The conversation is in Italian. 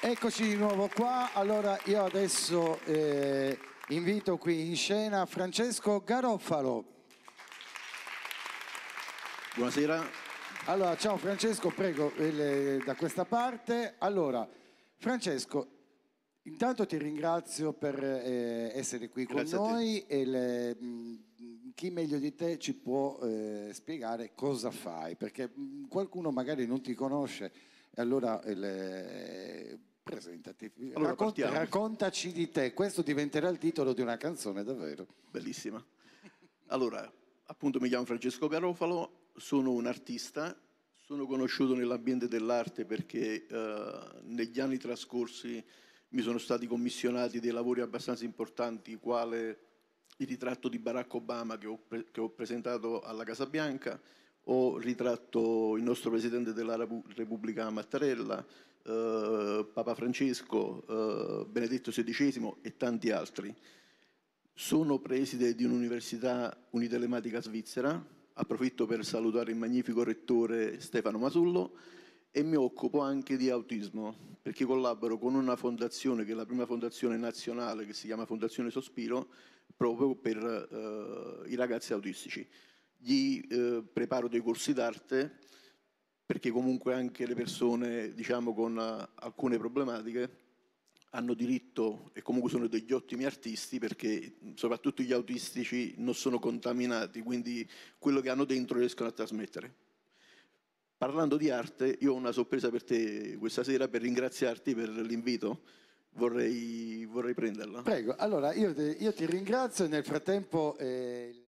Eccoci di nuovo qua, allora io adesso eh, invito qui in scena Francesco Garofalo. Buonasera. Allora, ciao Francesco, prego, eh, da questa parte. Allora, Francesco, intanto ti ringrazio per eh, essere qui Grazie con noi e le, mh, mm, chi meglio di te ci può eh, spiegare cosa fai, perché mh, mm, qualcuno magari non ti conosce e allora il, eh, presentati, allora, Raccont- raccontaci di te, questo diventerà il titolo di una canzone davvero. Bellissima. Allora, appunto mi chiamo Francesco Garofalo, sono un artista, sono conosciuto nell'ambiente dell'arte perché eh, negli anni trascorsi mi sono stati commissionati dei lavori abbastanza importanti, quale il ritratto di Barack Obama che ho, pre- che ho presentato alla Casa Bianca, ho ritratto il nostro Presidente della Repubblica Mattarella, eh, Papa Francesco, eh, Benedetto XVI e tanti altri. Sono preside di un'università unitelematica svizzera, approfitto per salutare il magnifico rettore Stefano Masullo e mi occupo anche di autismo perché collaboro con una fondazione che è la prima fondazione nazionale che si chiama Fondazione Sospiro proprio per eh, i ragazzi autistici gli eh, preparo dei corsi d'arte perché comunque anche le persone diciamo, con uh, alcune problematiche hanno diritto e comunque sono degli ottimi artisti perché soprattutto gli autistici non sono contaminati, quindi quello che hanno dentro riescono a trasmettere. Parlando di arte, io ho una sorpresa per te questa sera per ringraziarti per l'invito. Vorrei, vorrei prenderla. Prego, allora io, io ti ringrazio nel frattempo eh,